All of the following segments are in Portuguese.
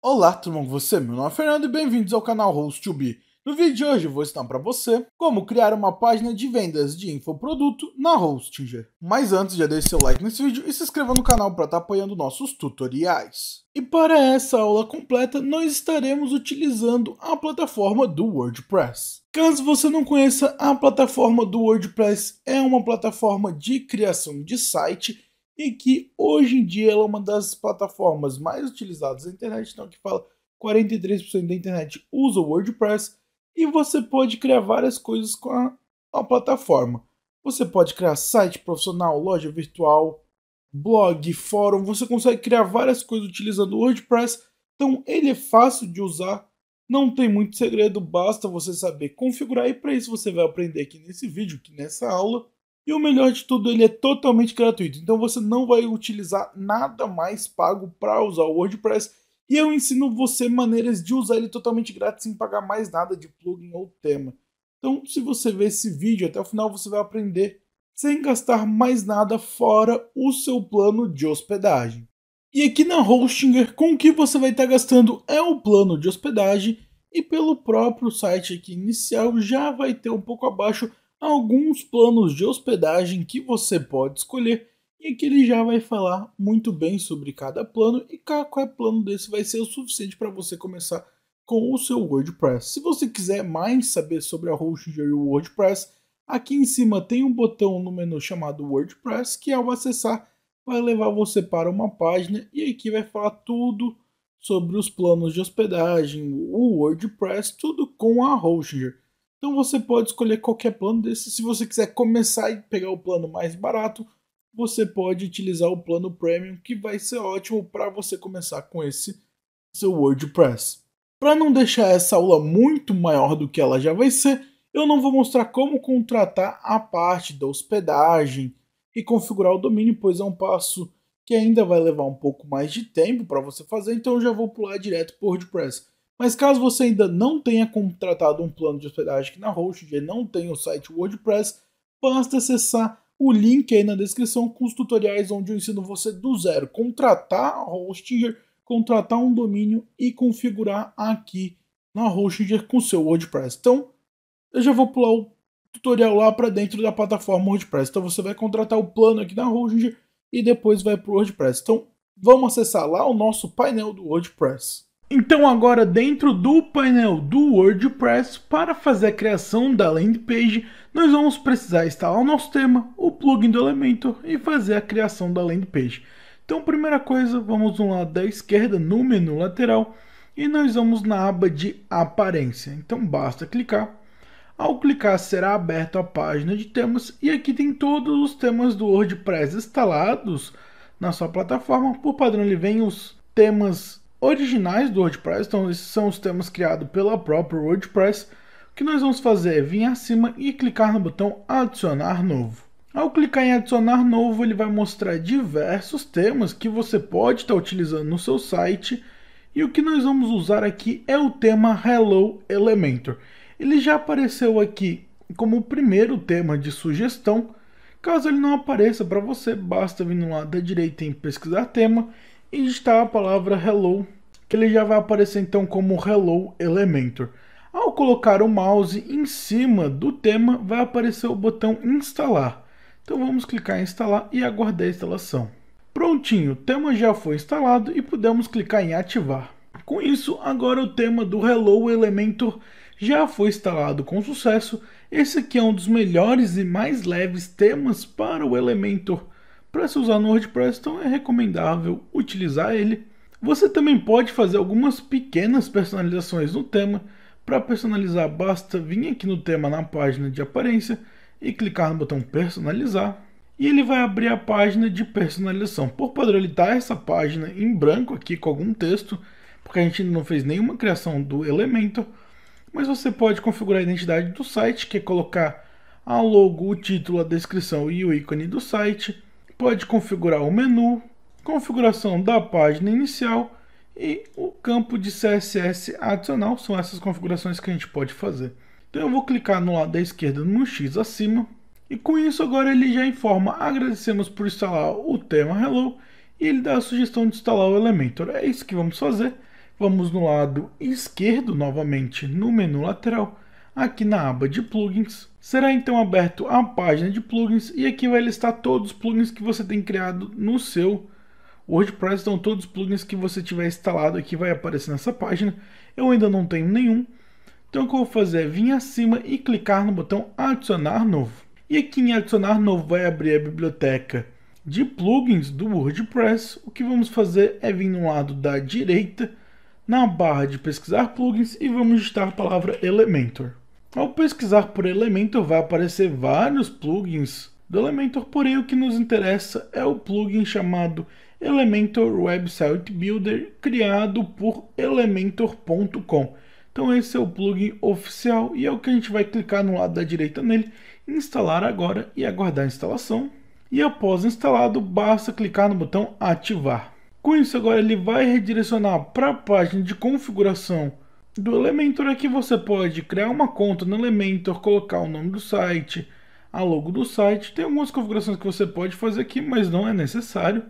Olá, tudo bom com você? Meu nome é Fernando e bem-vindos ao canal Host2B. No vídeo de hoje eu vou ensinar para você como criar uma página de vendas de infoproduto na Hostinger. Mas antes, já deixe seu like nesse vídeo e se inscreva no canal para estar tá apoiando nossos tutoriais. E para essa aula completa, nós estaremos utilizando a plataforma do WordPress. Caso você não conheça, a plataforma do WordPress é uma plataforma de criação de site e que hoje em dia ela é uma das plataformas mais utilizadas na internet, então que fala 43% da internet usa o WordPress e você pode criar várias coisas com a, a plataforma. Você pode criar site profissional, loja virtual, blog, fórum, você consegue criar várias coisas utilizando o WordPress. Então ele é fácil de usar, não tem muito segredo, basta você saber configurar e para isso você vai aprender aqui nesse vídeo, aqui nessa aula. E o melhor de tudo, ele é totalmente gratuito. Então você não vai utilizar nada mais pago para usar o WordPress. E eu ensino você maneiras de usar ele totalmente grátis sem pagar mais nada de plugin ou tema. Então, se você ver esse vídeo até o final, você vai aprender sem gastar mais nada fora o seu plano de hospedagem. E aqui na Hostinger, com o que você vai estar tá gastando é o plano de hospedagem e pelo próprio site aqui inicial já vai ter um pouco abaixo alguns planos de hospedagem que você pode escolher e aqui ele já vai falar muito bem sobre cada plano e cada é plano desse vai ser o suficiente para você começar com o seu WordPress. Se você quiser mais saber sobre a e o WordPress, aqui em cima tem um botão no menu chamado WordPress que ao acessar vai levar você para uma página e aqui vai falar tudo sobre os planos de hospedagem, o WordPress, tudo com a Hostinger. Então você pode escolher qualquer plano desse. Se você quiser começar e pegar o plano mais barato, você pode utilizar o plano premium, que vai ser ótimo para você começar com esse seu WordPress. Para não deixar essa aula muito maior do que ela já vai ser, eu não vou mostrar como contratar a parte da hospedagem e configurar o domínio, pois é um passo que ainda vai levar um pouco mais de tempo para você fazer, então eu já vou pular direto para o WordPress. Mas caso você ainda não tenha contratado um plano de hospedagem aqui na Host e não tenha o site WordPress, basta acessar o link aí na descrição com os tutoriais onde eu ensino você do zero contratar a Hostinger, contratar um domínio e configurar aqui na Hostinger com seu WordPress. Então, eu já vou pular o tutorial lá para dentro da plataforma WordPress. Então você vai contratar o plano aqui na Hostinger e depois vai para o WordPress. Então, vamos acessar lá o nosso painel do WordPress. Então agora dentro do painel do WordPress, para fazer a criação da landing page, nós vamos precisar instalar o nosso tema, o plugin do Elementor e fazer a criação da landing page. Então primeira coisa, vamos no lado da esquerda no menu lateral e nós vamos na aba de aparência. Então basta clicar. Ao clicar será aberta a página de temas e aqui tem todos os temas do WordPress instalados na sua plataforma. Por padrão ele vem os temas originais do WordPress, então esses são os temas criados pela própria WordPress. O que nós vamos fazer é vir acima e clicar no botão adicionar novo. Ao clicar em adicionar novo, ele vai mostrar diversos temas que você pode estar tá utilizando no seu site. E o que nós vamos usar aqui é o tema Hello Elementor. Ele já apareceu aqui como o primeiro tema de sugestão. Caso ele não apareça para você, basta vir no lado da direita em pesquisar tema e está a palavra hello, que ele já vai aparecer então como hello elementor. Ao colocar o mouse em cima do tema, vai aparecer o botão instalar. Então vamos clicar em instalar e aguardar a instalação. Prontinho, o tema já foi instalado e podemos clicar em ativar. Com isso, agora o tema do Hello Elementor já foi instalado com sucesso. Esse aqui é um dos melhores e mais leves temas para o Elementor. Para se usar no WordPress, então é recomendável utilizar ele. Você também pode fazer algumas pequenas personalizações no tema. Para personalizar, basta vir aqui no tema na página de aparência e clicar no botão personalizar. E ele vai abrir a página de personalização. Por padrão, ele está essa página em branco aqui com algum texto, porque a gente ainda não fez nenhuma criação do elemento. Mas você pode configurar a identidade do site, que é colocar a logo, o título, a descrição e o ícone do site pode configurar o menu, configuração da página inicial e o campo de CSS adicional. São essas configurações que a gente pode fazer. Então eu vou clicar no lado da esquerda no X acima. E com isso agora ele já informa, agradecemos por instalar o tema Hello e ele dá a sugestão de instalar o Elementor. É isso que vamos fazer. Vamos no lado esquerdo, novamente no menu lateral, aqui na aba de plugins. Será então aberto a página de plugins e aqui vai listar todos os plugins que você tem criado no seu WordPress. Então todos os plugins que você tiver instalado aqui vai aparecer nessa página. Eu ainda não tenho nenhum. Então o que eu vou fazer é vir acima e clicar no botão adicionar novo. E aqui em adicionar novo vai abrir a biblioteca de plugins do WordPress. O que vamos fazer é vir no lado da direita na barra de pesquisar plugins e vamos digitar a palavra Elementor. Ao pesquisar por Elementor vai aparecer vários plugins do Elementor, porém o que nos interessa é o plugin chamado Elementor Website Builder, criado por elementor.com. Então esse é o plugin oficial e é o que a gente vai clicar no lado da direita nele, instalar agora e aguardar a instalação. E após instalado, basta clicar no botão ativar. Com isso agora ele vai redirecionar para a página de configuração do Elementor aqui é você pode criar uma conta no Elementor, colocar o nome do site, a logo do site. Tem algumas configurações que você pode fazer aqui, mas não é necessário.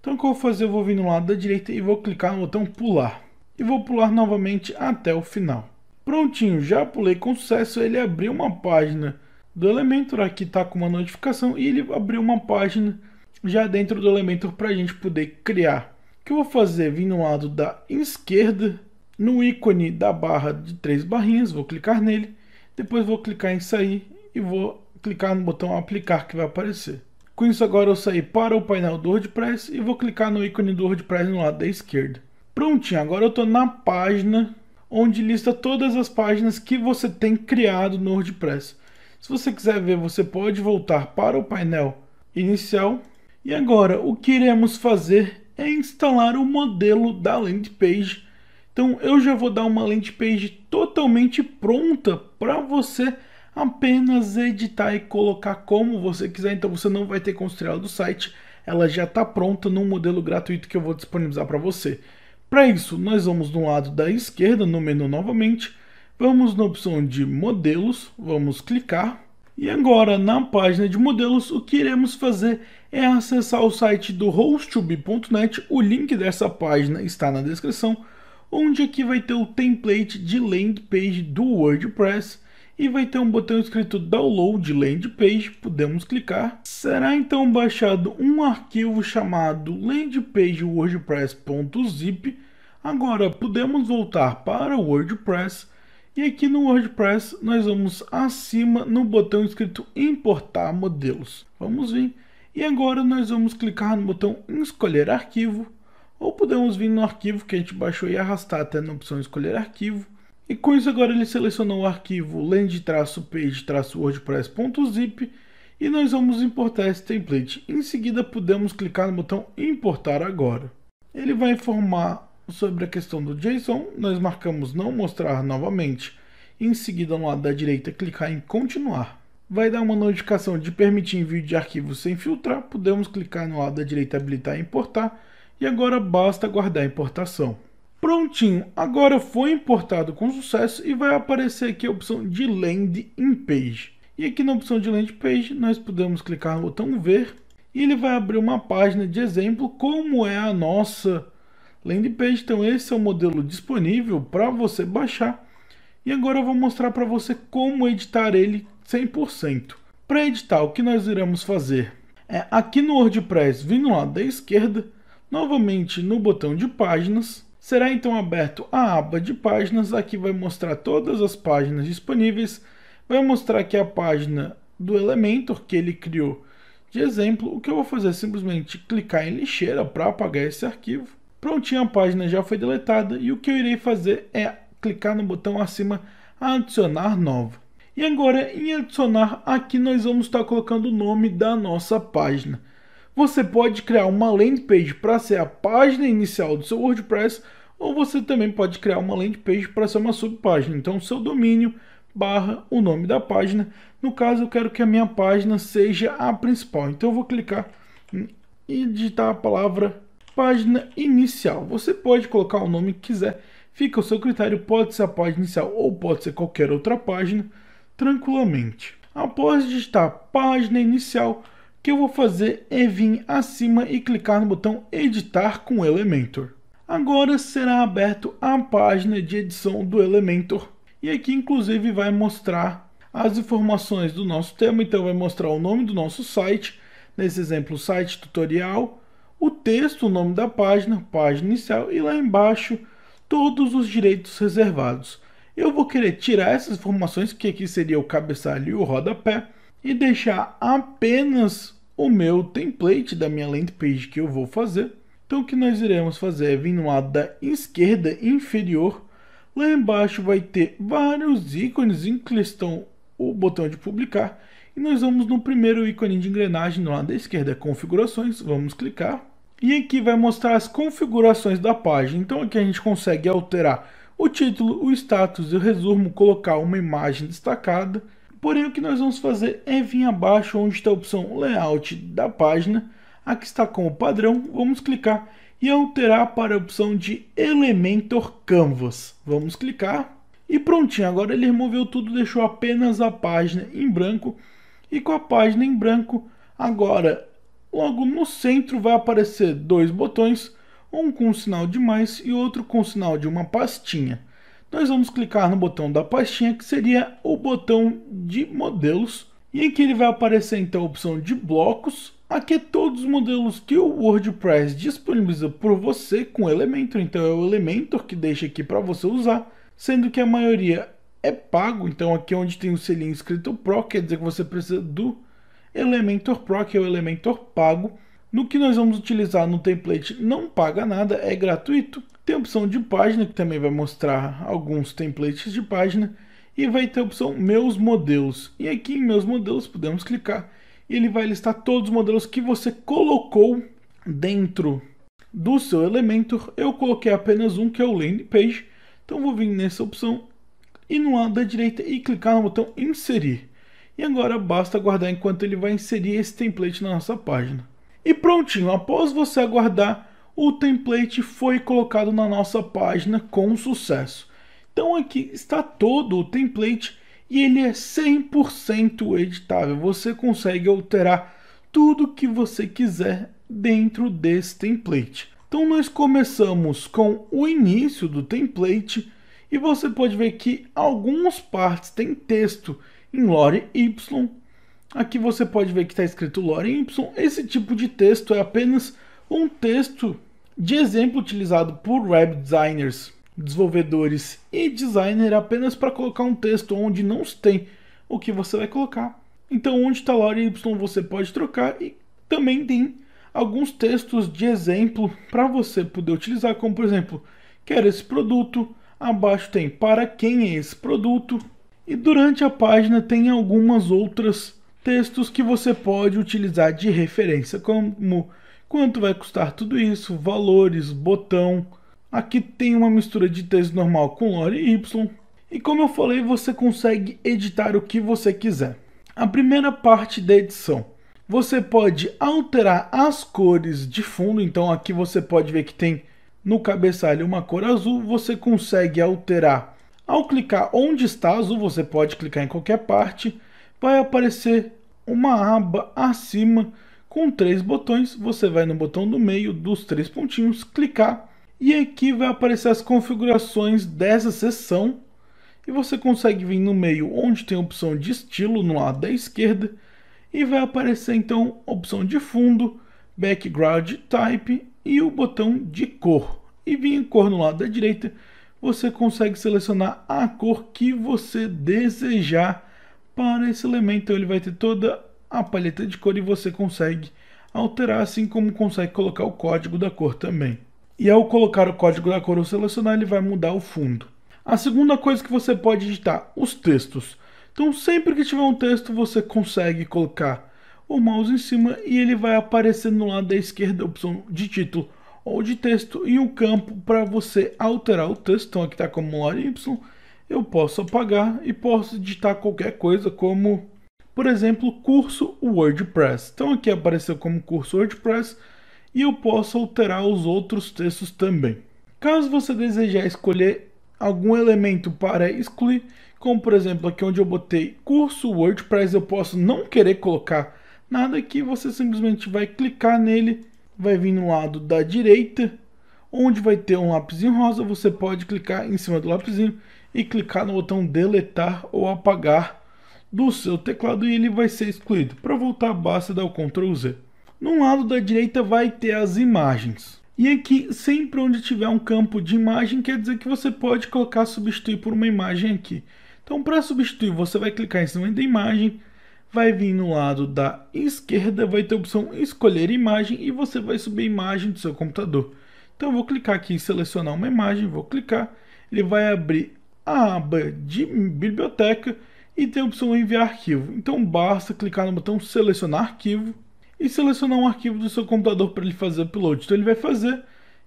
Então o que eu vou fazer, eu vou vir no lado da direita e vou clicar no botão pular. E vou pular novamente até o final. Prontinho, já pulei com sucesso, ele abriu uma página do Elementor, aqui está com uma notificação, e ele abriu uma página já dentro do Elementor para a gente poder criar. O que eu vou fazer, vim no lado da esquerda, no ícone da barra de três barrinhas, vou clicar nele, depois vou clicar em sair e vou clicar no botão aplicar que vai aparecer. Com isso agora eu saí para o painel do WordPress e vou clicar no ícone do WordPress no lado da esquerda. Prontinho, agora eu estou na página onde lista todas as páginas que você tem criado no WordPress. Se você quiser ver, você pode voltar para o painel inicial. E agora, o que iremos fazer é instalar o modelo da landing page então eu já vou dar uma landing page totalmente pronta para você apenas editar e colocar como você quiser. Então você não vai ter que construir ela do site, ela já está pronta num modelo gratuito que eu vou disponibilizar para você. Para isso, nós vamos no lado da esquerda, no menu novamente, vamos na opção de modelos, vamos clicar. E agora, na página de modelos, o que iremos fazer é acessar o site do hostube.net. O link dessa página está na descrição onde aqui vai ter o template de landing page do WordPress e vai ter um botão escrito download landing page, podemos clicar. Será então baixado um arquivo chamado WordPress.zip Agora podemos voltar para o WordPress e aqui no WordPress nós vamos acima no botão escrito importar modelos. Vamos vir e agora nós vamos clicar no botão escolher arquivo ou podemos vir no arquivo que a gente baixou e arrastar até na opção escolher arquivo. E com isso agora ele selecionou o arquivo land-page-wordpress.zip e nós vamos importar esse template. Em seguida podemos clicar no botão importar agora. Ele vai informar sobre a questão do JSON, nós marcamos não mostrar novamente. Em seguida no lado da direita clicar em continuar. Vai dar uma notificação de permitir envio de arquivos sem filtrar, podemos clicar no lado da direita habilitar importar e agora basta guardar a importação. Prontinho, agora foi importado com sucesso e vai aparecer aqui a opção de landing Page. E aqui na opção de landing Page nós podemos clicar no botão ver e ele vai abrir uma página de exemplo como é a nossa landing Page. Então esse é o modelo disponível para você baixar. E agora eu vou mostrar para você como editar ele 100%. Para editar, o que nós iremos fazer é aqui no WordPress, vindo lá da esquerda, Novamente no botão de páginas, será então aberto a aba de páginas, aqui vai mostrar todas as páginas disponíveis, vai mostrar aqui é a página do Elementor que ele criou de exemplo, o que eu vou fazer é simplesmente clicar em lixeira para apagar esse arquivo. Prontinho, a página já foi deletada e o que eu irei fazer é clicar no botão acima adicionar nova. E agora em adicionar, aqui nós vamos estar colocando o nome da nossa página. Você pode criar uma landing page para ser a página inicial do seu WordPress ou você também pode criar uma landing page para ser uma subpágina. Então, seu domínio barra o nome da página. No caso, eu quero que a minha página seja a principal. Então, eu vou clicar e digitar a palavra página inicial. Você pode colocar o nome que quiser, fica ao seu critério, pode ser a página inicial ou pode ser qualquer outra página, tranquilamente. Após digitar página inicial, que eu vou fazer é vir acima e clicar no botão editar com Elementor. Agora será aberto a página de edição do Elementor e aqui inclusive vai mostrar as informações do nosso tema, então vai mostrar o nome do nosso site, nesse exemplo site tutorial, o texto, o nome da página, página inicial e lá embaixo todos os direitos reservados. Eu vou querer tirar essas informações, que aqui seria o cabeçalho e o rodapé, e deixar apenas o meu template da minha landing page que eu vou fazer. Então o que nós iremos fazer é vir no lado da esquerda inferior. Lá embaixo vai ter vários ícones em que estão o botão de publicar. E nós vamos no primeiro ícone de engrenagem no lado da esquerda, configurações, vamos clicar. E aqui vai mostrar as configurações da página. Então aqui a gente consegue alterar o título, o status e o resumo, colocar uma imagem destacada Porém, o que nós vamos fazer é vir abaixo onde está a opção Layout da página. Aqui está como padrão, vamos clicar e alterar para a opção de Elementor Canvas. Vamos clicar e prontinho, agora ele removeu tudo, deixou apenas a página em branco. E com a página em branco, agora logo no centro vai aparecer dois botões, um com o sinal de mais e outro com o sinal de uma pastinha nós vamos clicar no botão da pastinha, que seria o botão de modelos, e aqui ele vai aparecer então a opção de blocos, aqui é todos os modelos que o WordPress disponibiliza por você com Elementor, então é o Elementor que deixa aqui para você usar, sendo que a maioria é pago, então aqui é onde tem o selinho escrito Pro, quer dizer que você precisa do Elementor Pro, que é o Elementor pago, no que nós vamos utilizar no template não paga nada, é gratuito. Tem a opção de página, que também vai mostrar alguns templates de página. E vai ter a opção Meus Modelos. E aqui em Meus Modelos podemos clicar. E ele vai listar todos os modelos que você colocou dentro do seu Elementor. Eu coloquei apenas um, que é o Landing Page. Então vou vir nessa opção e no lado da direita e clicar no botão Inserir. E agora basta aguardar enquanto ele vai inserir esse template na nossa página. E prontinho, após você aguardar o template foi colocado na nossa página com sucesso. Então aqui está todo o template e ele é 100% editável. Você consegue alterar tudo que você quiser dentro desse template. Então nós começamos com o início do template e você pode ver que algumas partes têm texto em lore y. Aqui você pode ver que está escrito lore y. Esse tipo de texto é apenas um texto de exemplo utilizado por web designers, desenvolvedores e designer apenas para colocar um texto onde não se tem o que você vai colocar. Então, onde está a hora Y você pode trocar e também tem alguns textos de exemplo para você poder utilizar, como por exemplo, quero esse produto, abaixo tem para quem é esse produto e durante a página tem algumas outras textos que você pode utilizar de referência, como Quanto vai custar tudo isso? Valores, botão. Aqui tem uma mistura de texto normal com lore y. E como eu falei, você consegue editar o que você quiser. A primeira parte da edição. Você pode alterar as cores de fundo, então aqui você pode ver que tem no cabeçalho uma cor azul, você consegue alterar. Ao clicar onde está azul, você pode clicar em qualquer parte, vai aparecer uma aba acima com três botões, você vai no botão do meio dos três pontinhos, clicar e aqui vai aparecer as configurações dessa seção e você consegue vir no meio onde tem a opção de estilo no lado da esquerda e vai aparecer então a opção de fundo, background type e o botão de cor. E vir em cor no lado da direita, você consegue selecionar a cor que você desejar para esse elemento. ele vai ter toda a paleta de cor e você consegue alterar, assim como consegue colocar o código da cor também. E ao colocar o código da cor ou selecionar, ele vai mudar o fundo. A segunda coisa que você pode editar, os textos. Então sempre que tiver um texto, você consegue colocar o mouse em cima e ele vai aparecer no lado da esquerda a opção de título ou de texto e um campo para você alterar o texto. Então aqui está como Y, eu posso apagar e posso digitar qualquer coisa como por exemplo, curso WordPress. Então aqui apareceu como curso WordPress e eu posso alterar os outros textos também. Caso você desejar escolher algum elemento para excluir, como por exemplo aqui onde eu botei curso WordPress, eu posso não querer colocar nada aqui, você simplesmente vai clicar nele, vai vir no lado da direita, onde vai ter um lápisinho rosa, você pode clicar em cima do lápisinho e clicar no botão deletar ou apagar do seu teclado e ele vai ser excluído. Para voltar, basta dar o Ctrl Z. No lado da direita vai ter as imagens. E aqui, sempre onde tiver um campo de imagem, quer dizer que você pode colocar substituir por uma imagem aqui. Então, para substituir, você vai clicar em cima da imagem, vai vir no lado da esquerda, vai ter a opção escolher imagem e você vai subir a imagem do seu computador. Então, eu vou clicar aqui em selecionar uma imagem, vou clicar, ele vai abrir a aba de biblioteca, e tem a opção enviar arquivo. Então basta clicar no botão selecionar arquivo e selecionar um arquivo do seu computador para ele fazer upload. Então ele vai fazer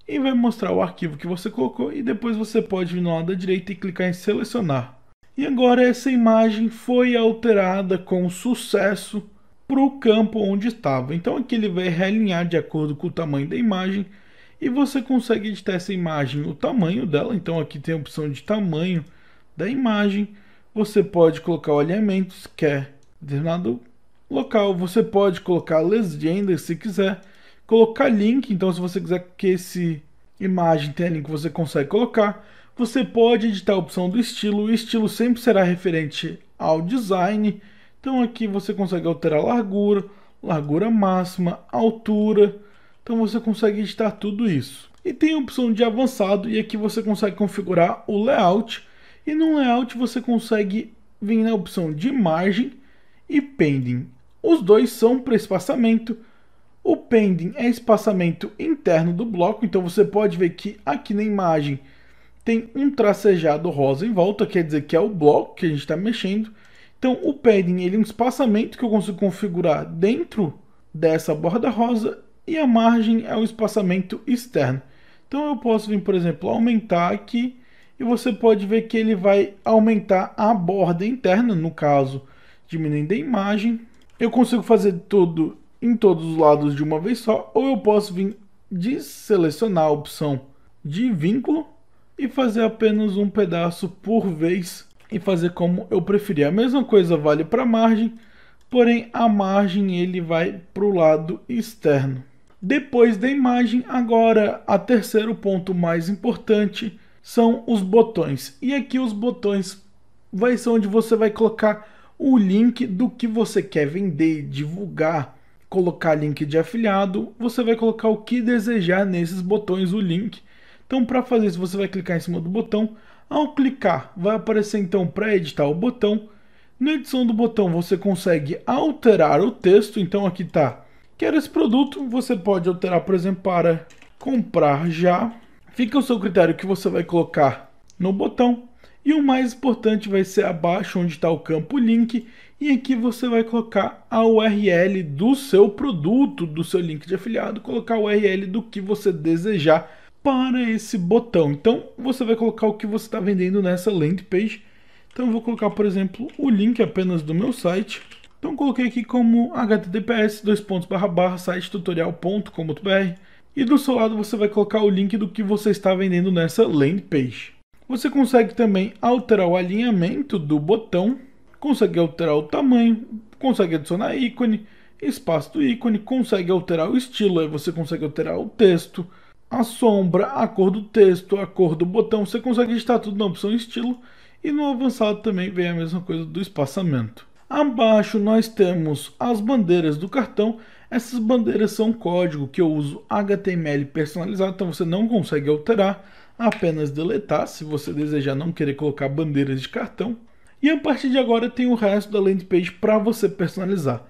e vai mostrar o arquivo que você colocou e depois você pode vir no lado da direita e clicar em selecionar. E agora essa imagem foi alterada com sucesso para o campo onde estava. Então aqui ele vai realinhar de acordo com o tamanho da imagem e você consegue editar essa imagem, o tamanho dela. Então aqui tem a opção de tamanho da imagem você pode colocar o alinhamento se quer é determinado local. Você pode colocar legenda se quiser. Colocar link, então se você quiser que esse imagem tenha link, você consegue colocar. Você pode editar a opção do estilo. O estilo sempre será referente ao design. Então aqui você consegue alterar a largura, largura máxima, altura. Então você consegue editar tudo isso. E tem a opção de avançado e aqui você consegue configurar o layout e no layout você consegue vir na opção de margem e pending. Os dois são para espaçamento. O pending é espaçamento interno do bloco, então você pode ver que aqui na imagem tem um tracejado rosa em volta, quer dizer que é o bloco que a gente está mexendo. Então o padding ele é um espaçamento que eu consigo configurar dentro dessa borda rosa e a margem é um espaçamento externo. Então eu posso vir, por exemplo, aumentar aqui e você pode ver que ele vai aumentar a borda interna, no caso, diminuindo a imagem. Eu consigo fazer tudo em todos os lados de uma vez só, ou eu posso vir selecionar a opção de vínculo e fazer apenas um pedaço por vez e fazer como eu preferir. A mesma coisa vale para a margem, porém a margem ele vai para o lado externo. Depois da imagem, agora a terceiro ponto mais importante são os botões. E aqui os botões vai ser onde você vai colocar o link do que você quer vender, divulgar, colocar link de afiliado, você vai colocar o que desejar nesses botões, o link. Então para fazer isso você vai clicar em cima do botão, ao clicar vai aparecer então para editar o botão, na edição do botão você consegue alterar o texto, então aqui está, quero esse produto, você pode alterar por exemplo para comprar já, Fica o seu critério que você vai colocar no botão. E o mais importante vai ser abaixo onde está o campo link e aqui você vai colocar a URL do seu produto, do seu link de afiliado, colocar a URL do que você desejar para esse botão. Então você vai colocar o que você está vendendo nessa landing page. Então vou colocar, por exemplo, o link apenas do meu site. Então coloquei aqui como https://sitetutorial.com.br e do seu lado você vai colocar o link do que você está vendendo nessa landing page. Você consegue também alterar o alinhamento do botão, consegue alterar o tamanho, consegue adicionar ícone, espaço do ícone, consegue alterar o estilo, aí você consegue alterar o texto, a sombra, a cor do texto, a cor do botão, você consegue editar tudo na opção estilo e no avançado também vem a mesma coisa do espaçamento. Abaixo nós temos as bandeiras do cartão essas bandeiras são código que eu uso HTML personalizado, então você não consegue alterar, apenas deletar se você desejar não querer colocar bandeiras de cartão. E a partir de agora tem o resto da landing page para você personalizar.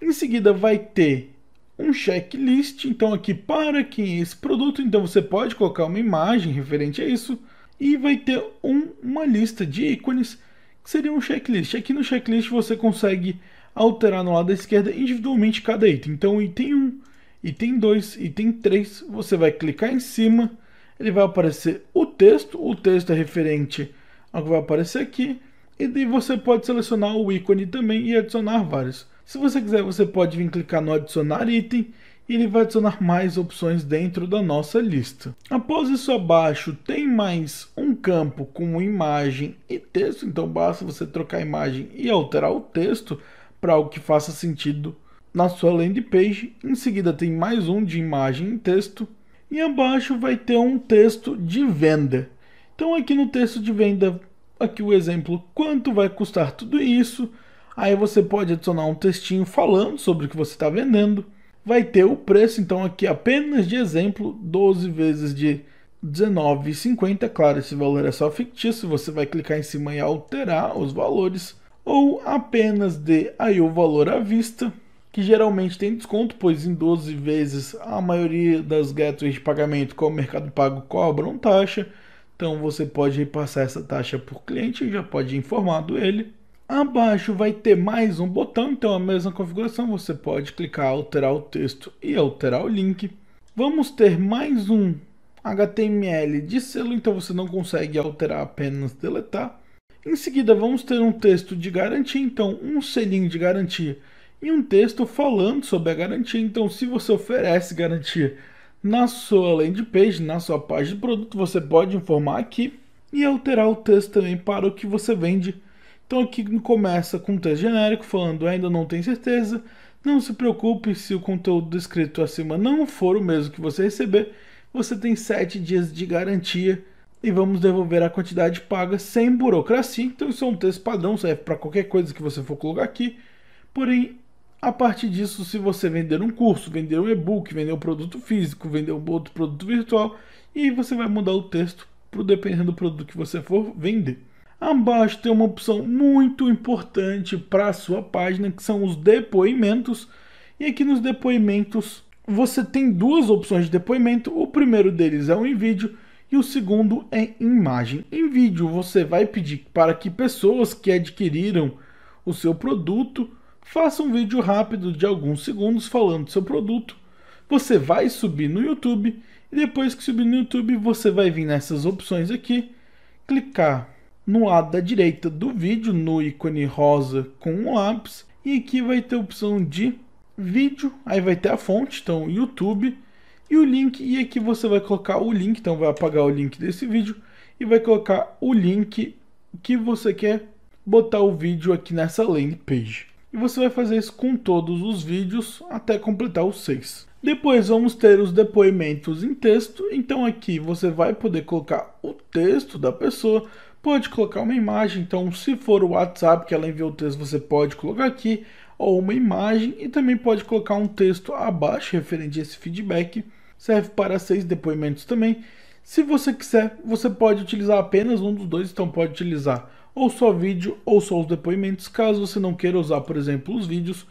Em seguida vai ter um checklist, então aqui para quem é esse produto, então você pode colocar uma imagem referente a isso e vai ter um, uma lista de ícones que seria um checklist. Aqui no checklist você consegue alterar no lado da esquerda individualmente cada item. Então, item 1, item 2, item 3, você vai clicar em cima, ele vai aparecer o texto, o texto é referente ao que vai aparecer aqui, e você pode selecionar o ícone também e adicionar vários. Se você quiser, você pode vir clicar no adicionar item e ele vai adicionar mais opções dentro da nossa lista. Após isso abaixo tem mais um campo com imagem e texto, então basta você trocar a imagem e alterar o texto para algo que faça sentido na sua landing page. Em seguida tem mais um de imagem e texto. E abaixo vai ter um texto de venda. Então aqui no texto de venda, aqui o exemplo, quanto vai custar tudo isso. Aí você pode adicionar um textinho falando sobre o que você está vendendo. Vai ter o preço, então aqui apenas de exemplo, 12 vezes de R$19,50. Claro, esse valor é só fictício, você vai clicar em cima e alterar os valores ou apenas de aí o valor à vista, que geralmente tem desconto, pois em 12 vezes a maioria das gateways de pagamento como o Mercado Pago cobram taxa, então você pode repassar essa taxa por cliente, já pode ir informado ele. Abaixo vai ter mais um botão, então a mesma configuração, você pode clicar alterar o texto e alterar o link. Vamos ter mais um HTML de selo, então você não consegue alterar apenas deletar. Em seguida, vamos ter um texto de garantia, então um selinho de garantia e um texto falando sobre a garantia. Então, se você oferece garantia na sua landing page, na sua página de produto, você pode informar aqui e alterar o texto também para o que você vende. Então, aqui começa com um texto genérico falando: ainda não tem certeza, não se preocupe se o conteúdo descrito acima não for o mesmo que você receber, você tem 7 dias de garantia e vamos devolver a quantidade paga sem burocracia. Então isso é um texto padrão, serve para qualquer coisa que você for colocar aqui. Porém, a partir disso, se você vender um curso, vender um e-book, vender um produto físico, vender um outro produto virtual, e você vai mudar o texto para dependendo do produto que você for vender. Abaixo tem uma opção muito importante para a sua página, que são os depoimentos. E aqui nos depoimentos você tem duas opções de depoimento. O primeiro deles é um vídeo e o segundo é imagem. Em vídeo, você vai pedir para que pessoas que adquiriram o seu produto façam um vídeo rápido de alguns segundos falando do seu produto. Você vai subir no YouTube e depois que subir no YouTube, você vai vir nessas opções aqui, clicar no lado da direita do vídeo, no ícone rosa com um lápis, e aqui vai ter a opção de vídeo, aí vai ter a fonte, então YouTube e o link. E aqui você vai colocar o link, então vai apagar o link desse vídeo e vai colocar o link que você quer botar o vídeo aqui nessa landing page. E você vai fazer isso com todos os vídeos até completar os seis. Depois vamos ter os depoimentos em texto, então aqui você vai poder colocar o texto da pessoa, pode colocar uma imagem, então se for o WhatsApp que ela enviou o texto, você pode colocar aqui, ou uma imagem, e também pode colocar um texto abaixo referente a esse feedback, serve para seis depoimentos também. Se você quiser, você pode utilizar apenas um dos dois, então pode utilizar ou só vídeo ou só os depoimentos. Caso você não queira usar, por exemplo, os vídeos,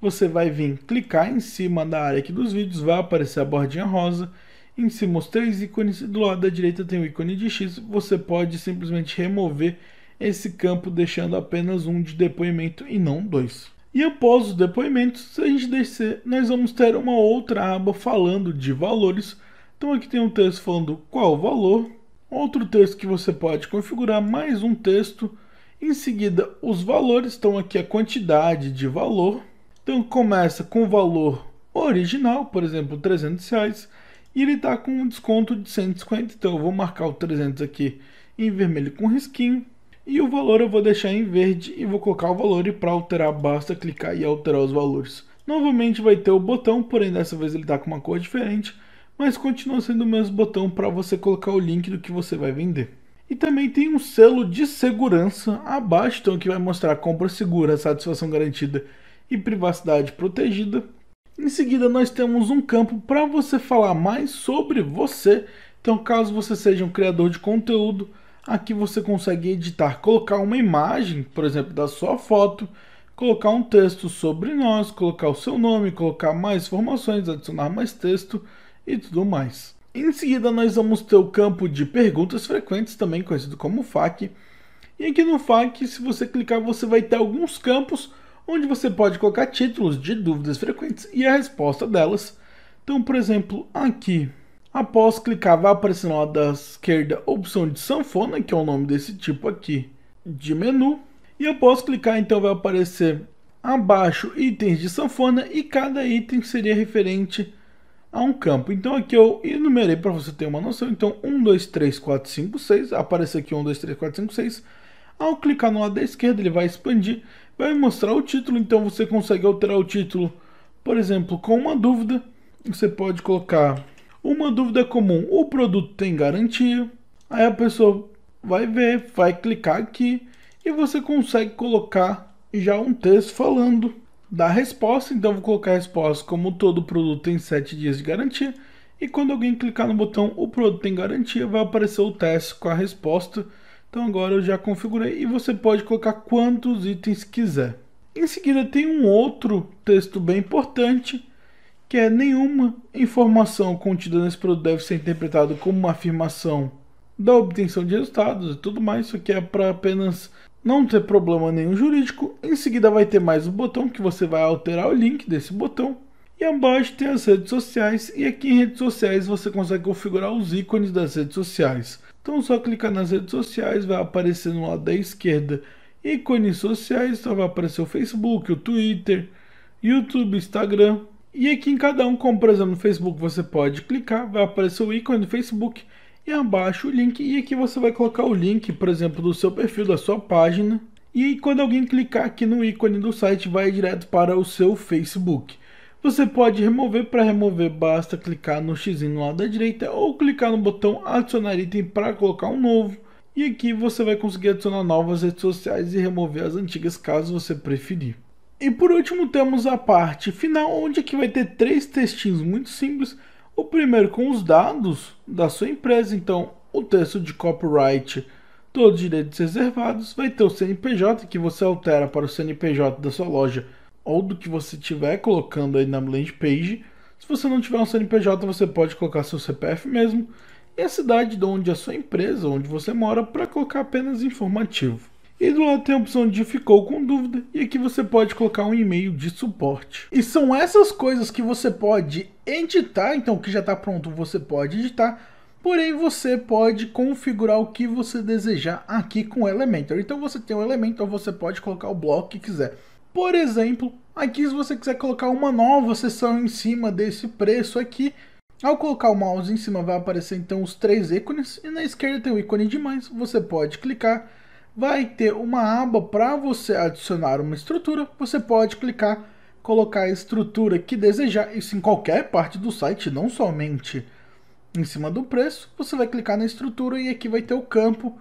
você vai vir clicar em cima da área aqui dos vídeos, vai aparecer a bordinha rosa. Em cima os três ícones e do lado da direita tem o ícone de X. Você pode simplesmente remover esse campo deixando apenas um de depoimento e não dois. E após os depoimentos, a gente descer, nós vamos ter uma outra aba falando de valores. Então aqui tem um texto falando qual o valor, outro texto que você pode configurar, mais um texto. Em seguida, os valores estão aqui é a quantidade de valor. Então começa com o valor original, por exemplo, 300 reais, e ele está com um desconto de 150. Então eu vou marcar o 300 aqui em vermelho com risquinho e o valor eu vou deixar em verde e vou colocar o valor e para alterar basta clicar e alterar os valores. Novamente vai ter o botão, porém dessa vez ele está com uma cor diferente, mas continua sendo o mesmo botão para você colocar o link do que você vai vender. E também tem um selo de segurança abaixo, então que vai mostrar compra segura, satisfação garantida e privacidade protegida. Em seguida, nós temos um campo para você falar mais sobre você. Então, caso você seja um criador de conteúdo, Aqui você consegue editar, colocar uma imagem, por exemplo, da sua foto, colocar um texto sobre nós, colocar o seu nome, colocar mais informações, adicionar mais texto e tudo mais. Em seguida, nós vamos ter o campo de perguntas frequentes, também conhecido como FAQ. E aqui no FAQ, se você clicar, você vai ter alguns campos onde você pode colocar títulos de dúvidas frequentes e a resposta delas. Então, por exemplo, aqui Após clicar, vai aparecer na da esquerda a opção de sanfona, que é o nome desse tipo aqui de menu. E após clicar, então vai aparecer abaixo itens de sanfona e cada item seria referente a um campo. Então aqui eu enumerei para você ter uma noção. Então 1, 2, 3, 4, 5, 6. Aparece aqui 1, 2, 3, 4, 5, 6. Ao clicar no lado da esquerda, ele vai expandir, vai mostrar o título. Então você consegue alterar o título, por exemplo, com uma dúvida. Você pode colocar uma dúvida comum: o produto tem garantia? Aí a pessoa vai ver, vai clicar aqui e você consegue colocar já um texto falando da resposta. Então vou colocar a resposta como todo produto tem 7 dias de garantia. E quando alguém clicar no botão o produto tem garantia, vai aparecer o teste com a resposta. Então agora eu já configurei e você pode colocar quantos itens quiser. Em seguida tem um outro texto bem importante que é nenhuma informação contida nesse produto deve ser interpretada como uma afirmação da obtenção de resultados e tudo mais. Isso aqui é para apenas não ter problema nenhum jurídico. Em seguida vai ter mais um botão que você vai alterar o link desse botão. E abaixo tem as redes sociais e aqui em redes sociais você consegue configurar os ícones das redes sociais. Então só clicar nas redes sociais, vai aparecer no lado da esquerda ícones sociais, então vai aparecer o Facebook, o Twitter, YouTube, Instagram, e aqui em cada um, como por exemplo no Facebook, você pode clicar, vai aparecer o ícone do Facebook e abaixo o link. E aqui você vai colocar o link, por exemplo, do seu perfil, da sua página. E aí, quando alguém clicar aqui no ícone do site, vai direto para o seu Facebook. Você pode remover, para remover basta clicar no x no lado da direita ou clicar no botão adicionar item para colocar um novo. E aqui você vai conseguir adicionar novas redes sociais e remover as antigas caso você preferir. E por último temos a parte final, onde aqui vai ter três textinhos muito simples. O primeiro com os dados da sua empresa, então o texto de copyright, todos os direitos reservados. Vai ter o CNPJ, que você altera para o CNPJ da sua loja ou do que você tiver colocando aí na landing page. Se você não tiver um CNPJ, você pode colocar seu CPF mesmo. E a cidade de onde a sua empresa, onde você mora, para colocar apenas informativo. E do lado tem a opção de ficou com dúvida e aqui você pode colocar um e-mail de suporte. E são essas coisas que você pode editar, então o que já está pronto você pode editar, porém você pode configurar o que você desejar aqui com o Elementor. Então você tem o Elementor, você pode colocar o bloco que quiser. Por exemplo, aqui se você quiser colocar uma nova seção em cima desse preço aqui, ao colocar o mouse em cima vai aparecer então os três ícones e na esquerda tem o ícone de mais, você pode clicar vai ter uma aba para você adicionar uma estrutura. Você pode clicar, colocar a estrutura que desejar, isso em qualquer parte do site, não somente em cima do preço. Você vai clicar na estrutura e aqui vai ter o campo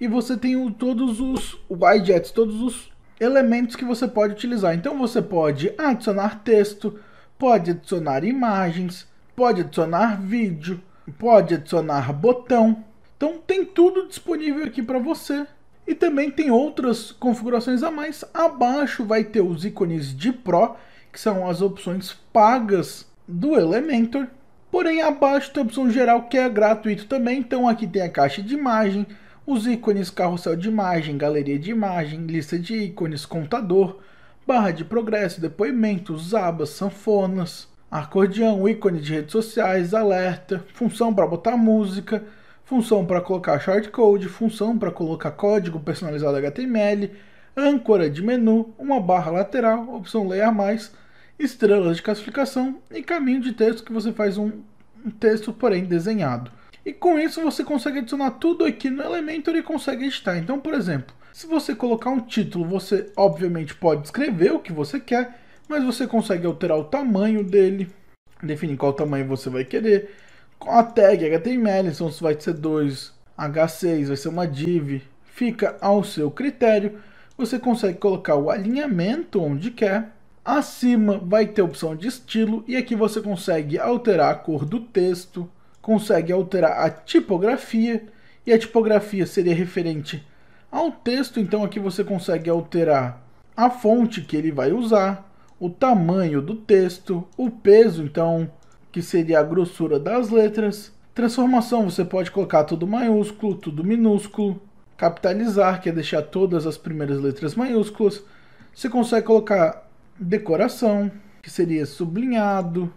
e você tem o, todos os widgets, todos os elementos que você pode utilizar. Então você pode adicionar texto, pode adicionar imagens, pode adicionar vídeo, pode adicionar botão. Então tem tudo disponível aqui para você e também tem outras configurações a mais. Abaixo vai ter os ícones de Pro, que são as opções pagas do Elementor. Porém, abaixo tem a opção geral, que é gratuito também. Então aqui tem a caixa de imagem, os ícones carrossel de imagem, galeria de imagem, lista de ícones, contador, barra de progresso, depoimentos, abas, sanfonas, acordeão, ícone de redes sociais, alerta, função para botar música, função para colocar shortcode, função para colocar código personalizado HTML, âncora de menu, uma barra lateral, opção Layer Mais, estrelas de classificação e caminho de texto que você faz um, um texto, porém, desenhado. E com isso você consegue adicionar tudo aqui no Elementor e consegue editar. Então, por exemplo, se você colocar um título, você obviamente pode escrever o que você quer, mas você consegue alterar o tamanho dele, definir qual tamanho você vai querer, a tag HTML, então vai ser 2, H6 vai ser uma div, fica ao seu critério. Você consegue colocar o alinhamento onde quer. Acima vai ter a opção de estilo e aqui você consegue alterar a cor do texto, consegue alterar a tipografia e a tipografia seria referente ao texto, então aqui você consegue alterar a fonte que ele vai usar, o tamanho do texto, o peso, então que seria a grossura das letras. Transformação, você pode colocar tudo maiúsculo, tudo minúsculo. Capitalizar, que é deixar todas as primeiras letras maiúsculas. Você consegue colocar decoração, que seria sublinhado,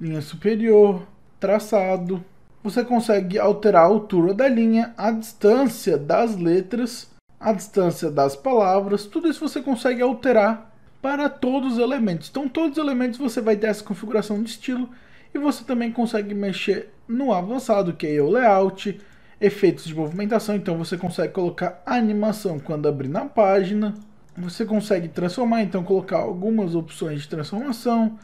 linha superior, traçado. Você consegue alterar a altura da linha, a distância das letras, a distância das palavras. Tudo isso você consegue alterar para todos os elementos. Então, todos os elementos você vai ter essa configuração de estilo e você também consegue mexer no avançado, que é o layout, efeitos de movimentação, então você consegue colocar animação quando abrir na página, você consegue transformar, então colocar algumas opções de transformação,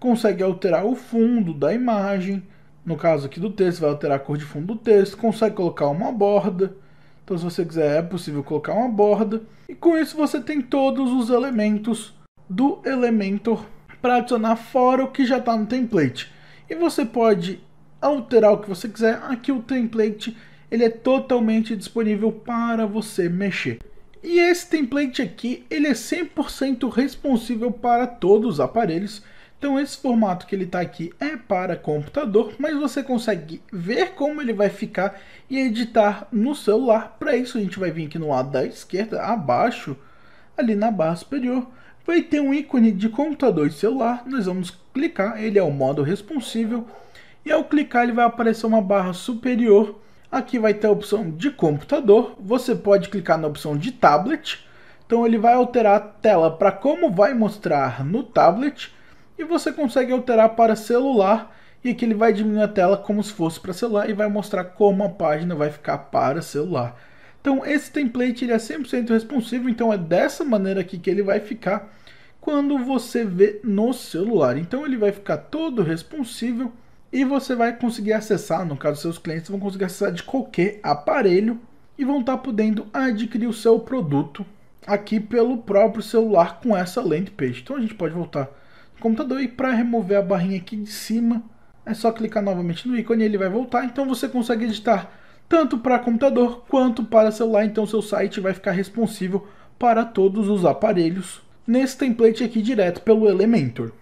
consegue alterar o fundo da imagem, no caso aqui do texto, vai alterar a cor de fundo do texto, consegue colocar uma borda, então se você quiser é possível colocar uma borda, e com isso você tem todos os elementos do Elementor para adicionar fora o que já está no template e você pode alterar o que você quiser. Aqui o template ele é totalmente disponível para você mexer. E esse template aqui, ele é 100% responsível para todos os aparelhos. Então esse formato que ele está aqui é para computador, mas você consegue ver como ele vai ficar e editar no celular. Para isso a gente vai vir aqui no lado da esquerda, abaixo, ali na barra superior, vai ter um ícone de computador e celular, nós vamos clicar, ele é o modo responsível, e ao clicar ele vai aparecer uma barra superior, aqui vai ter a opção de computador, você pode clicar na opção de tablet, então ele vai alterar a tela para como vai mostrar no tablet, e você consegue alterar para celular, e aqui ele vai diminuir a tela como se fosse para celular e vai mostrar como a página vai ficar para celular. Então esse template ele é 100% responsivo, então é dessa maneira aqui que ele vai ficar quando você vê no celular. Então ele vai ficar todo responsivo e você vai conseguir acessar, no caso seus clientes vão conseguir acessar de qualquer aparelho e vão estar tá podendo adquirir o seu produto aqui pelo próprio celular com essa landing page. Então a gente pode voltar no computador e para remover a barrinha aqui de cima é só clicar novamente no ícone e ele vai voltar. Então você consegue editar tanto para computador quanto para celular, então seu site vai ficar responsivo para todos os aparelhos nesse template aqui direto pelo Elementor.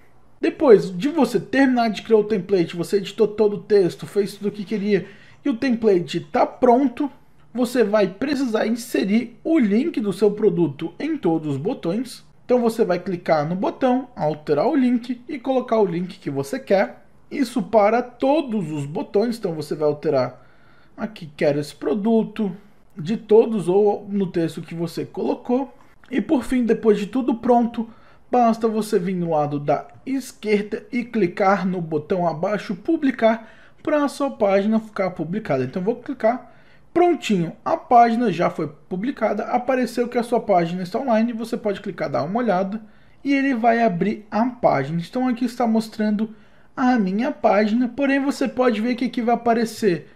Depois de você terminar de criar o template, você editou todo o texto, fez tudo o que queria e o template está pronto, você vai precisar inserir o link do seu produto em todos os botões. Então você vai clicar no botão, alterar o link e colocar o link que você quer. Isso para todos os botões, então você vai alterar aqui quero esse produto, de todos ou no texto que você colocou. E por fim, depois de tudo pronto, basta você vir no lado da esquerda e clicar no botão abaixo publicar para a sua página ficar publicada. Então vou clicar, prontinho, a página já foi publicada, apareceu que a sua página está online, você pode clicar dar uma olhada e ele vai abrir a página. Então aqui está mostrando a minha página, porém você pode ver que aqui vai aparecer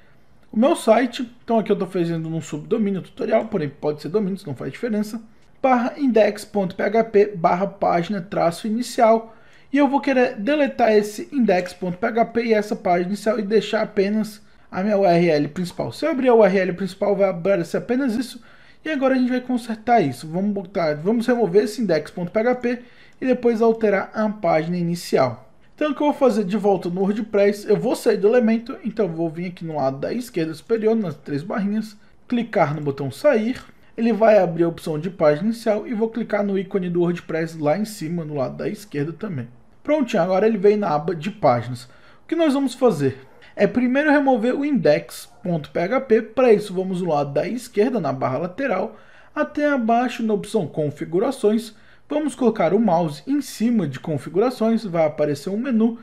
o meu site, então aqui eu estou fazendo um subdomínio tutorial, porém pode ser domínio, isso não faz diferença, barra index.php barra página traço inicial, e eu vou querer deletar esse index.php e essa página inicial e deixar apenas a minha URL principal. Se eu abrir a URL principal, vai aparecer apenas isso, e agora a gente vai consertar isso. Vamos botar, vamos remover esse index.php e depois alterar a página inicial. Então o que eu vou fazer de volta no WordPress, eu vou sair do elemento, então vou vir aqui no lado da esquerda superior, nas três barrinhas, clicar no botão sair, ele vai abrir a opção de página inicial e vou clicar no ícone do WordPress lá em cima, no lado da esquerda também. Prontinho, agora ele vem na aba de páginas. O que nós vamos fazer? É primeiro remover o index.php, para isso vamos no lado da esquerda, na barra lateral, até abaixo na opção configurações, Vamos colocar o mouse em cima de configurações, vai aparecer um menu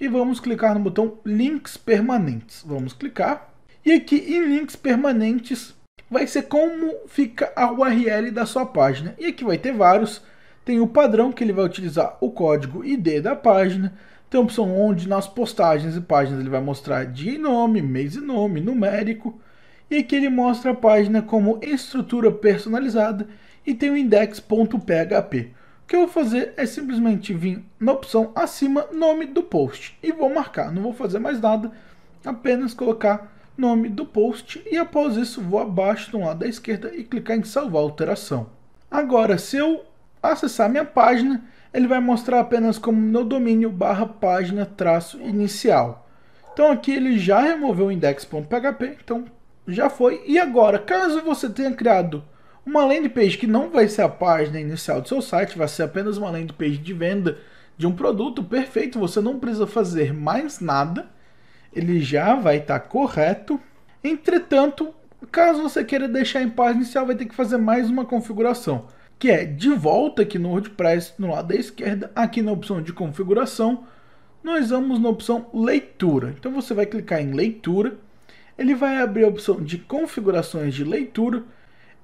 e vamos clicar no botão links permanentes. Vamos clicar e aqui em links permanentes vai ser como fica a URL da sua página. E aqui vai ter vários, tem o padrão que ele vai utilizar o código ID da página, tem a opção onde nas postagens e páginas ele vai mostrar dia e nome, mês e nome, numérico, e aqui ele mostra a página como estrutura personalizada e tem o index.php. O que eu vou fazer é simplesmente vir na opção acima, nome do post, e vou marcar, não vou fazer mais nada, apenas colocar nome do post, e após isso vou abaixo do lado da esquerda e clicar em salvar alteração. Agora, se eu acessar minha página, ele vai mostrar apenas como no domínio barra página traço inicial. Então aqui ele já removeu o index.php, então já foi. E agora, caso você tenha criado uma landing page que não vai ser a página inicial do seu site, vai ser apenas uma landing page de venda de um produto perfeito, você não precisa fazer mais nada, ele já vai estar tá correto. Entretanto, caso você queira deixar em página inicial, vai ter que fazer mais uma configuração, que é de volta aqui no WordPress, no lado da esquerda, aqui na opção de configuração, nós vamos na opção leitura. Então você vai clicar em leitura, ele vai abrir a opção de configurações de leitura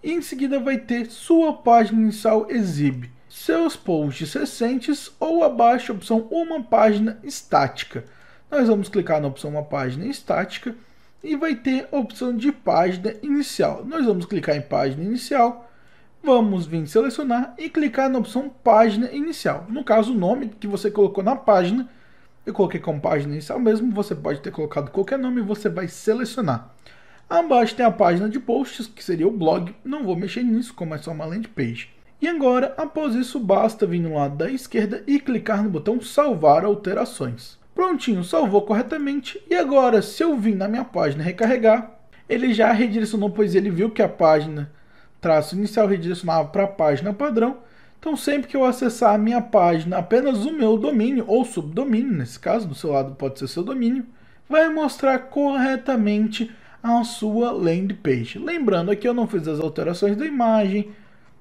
e em seguida vai ter sua página inicial exibe, seus posts recentes ou abaixo a opção uma página estática. Nós vamos clicar na opção uma página estática e vai ter a opção de página inicial. Nós vamos clicar em página inicial, vamos vir selecionar e clicar na opção página inicial. No caso, o nome que você colocou na página, eu coloquei como página inicial mesmo, você pode ter colocado qualquer nome, você vai selecionar. Abaixo tem a página de posts, que seria o blog, não vou mexer nisso, como é só uma landing page. E agora, após isso, basta vir no lado da esquerda e clicar no botão salvar alterações. Prontinho, salvou corretamente, e agora se eu vim na minha página recarregar, ele já redirecionou, pois ele viu que a página traço inicial redirecionava para a página padrão, então, sempre que eu acessar a minha página, apenas o meu domínio, ou subdomínio, nesse caso, do seu lado pode ser seu domínio, vai mostrar corretamente a sua landing page. Lembrando que eu não fiz as alterações da imagem,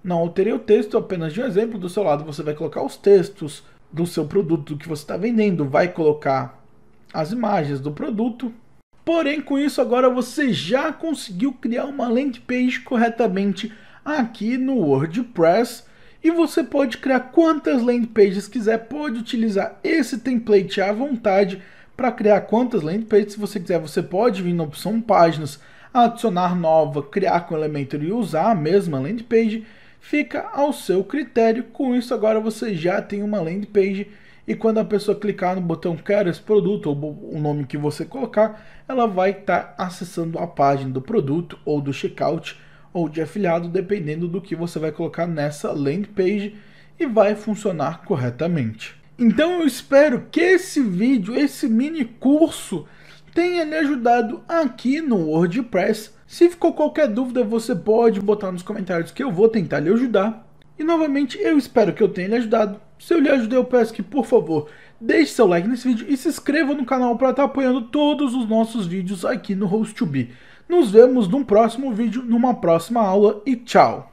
não alterei o texto, apenas de um exemplo. Do seu lado você vai colocar os textos do seu produto que você está vendendo, vai colocar as imagens do produto. Porém, com isso agora você já conseguiu criar uma landing page corretamente aqui no WordPress e você pode criar quantas landing pages quiser, pode utilizar esse template à vontade para criar quantas landing pages você quiser. Você pode vir na opção páginas, adicionar nova, criar com Elementor e usar a mesma landing page. Fica ao seu critério. Com isso, agora você já tem uma landing page e quando a pessoa clicar no botão quero esse produto ou o nome que você colocar, ela vai estar tá acessando a página do produto ou do checkout ou de afiliado, dependendo do que você vai colocar nessa landing page e vai funcionar corretamente. Então eu espero que esse vídeo, esse mini curso, tenha lhe ajudado aqui no WordPress. Se ficou qualquer dúvida, você pode botar nos comentários que eu vou tentar lhe ajudar. E novamente, eu espero que eu tenha lhe ajudado. Se eu lhe ajudei, eu peço que, por favor, deixe seu like nesse vídeo e se inscreva no canal para estar tá apoiando todos os nossos vídeos aqui no Host2B. Nos vemos num próximo vídeo, numa próxima aula e tchau!